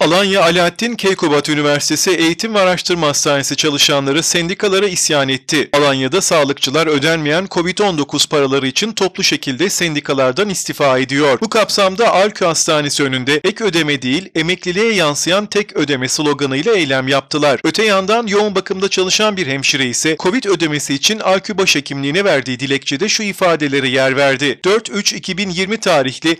Alanya Alaaddin Keykubat Üniversitesi Eğitim ve Araştırma Hastanesi çalışanları sendikalara isyan etti. Alanya'da sağlıkçılar ödenmeyen COVID-19 paraları için toplu şekilde sendikalardan istifa ediyor. Bu kapsamda Alkü Hastanesi önünde ek ödeme değil emekliliğe yansıyan tek ödeme sloganıyla eylem yaptılar. Öte yandan yoğun bakımda çalışan bir hemşire ise COVID ödemesi için Alkü Başhekimliğine verdiği dilekçede şu ifadeleri yer verdi. 4-3-2020 tarihli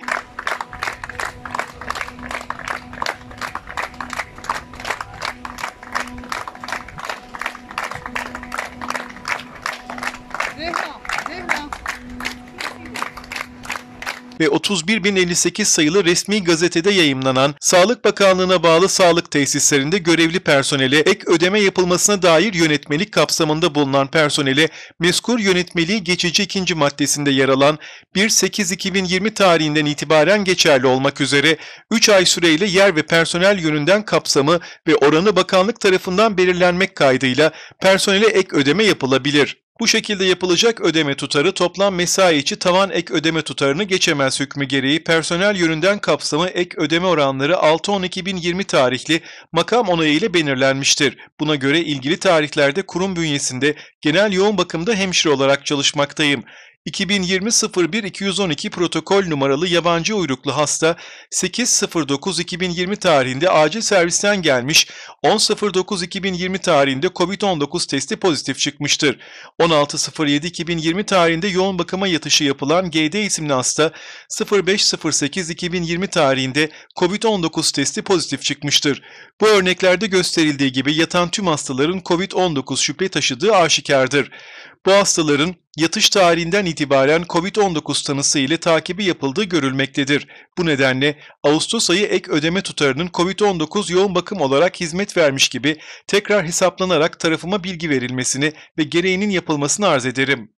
ve 31058 sayılı resmi gazetede yayımlanan Sağlık Bakanlığı'na bağlı sağlık tesislerinde görevli personele ek ödeme yapılmasına dair yönetmelik kapsamında bulunan personele meskur yönetmeliği geçici ikinci maddesinde yer alan 1.8.2020 tarihinden itibaren geçerli olmak üzere 3 ay süreyle yer ve personel yönünden kapsamı ve oranı bakanlık tarafından belirlenmek kaydıyla personele ek ödeme yapılabilir. Bu şekilde yapılacak ödeme tutarı toplam mesai içi tavan ek ödeme tutarını geçemez hükmü gereği personel yönünden kapsamı ek ödeme oranları 6-10-2020 tarihli makam onayı ile belirlenmiştir. Buna göre ilgili tarihlerde kurum bünyesinde genel yoğun bakımda hemşire olarak çalışmaktayım. 2020-01-212 protokol numaralı yabancı uyruklu hasta 8.09.2020 tarihinde acil servisten gelmiş, 10.09.2020 tarihinde COVID-19 testi pozitif çıkmıştır. 16.07.2020 tarihinde yoğun bakıma yatışı yapılan GD isimli hasta 05.08.2020 tarihinde COVID-19 testi pozitif çıkmıştır. Bu örneklerde gösterildiği gibi yatan tüm hastaların COVID-19 şüphe taşıdığı aşikardır. Bu hastaların yatış tarihinden itibaren COVID-19 tanısı ile takibi yapıldığı görülmektedir. Bu nedenle Ağustos ayı ek ödeme tutarının COVID-19 yoğun bakım olarak hizmet vermiş gibi tekrar hesaplanarak tarafıma bilgi verilmesini ve gereğinin yapılmasını arz ederim.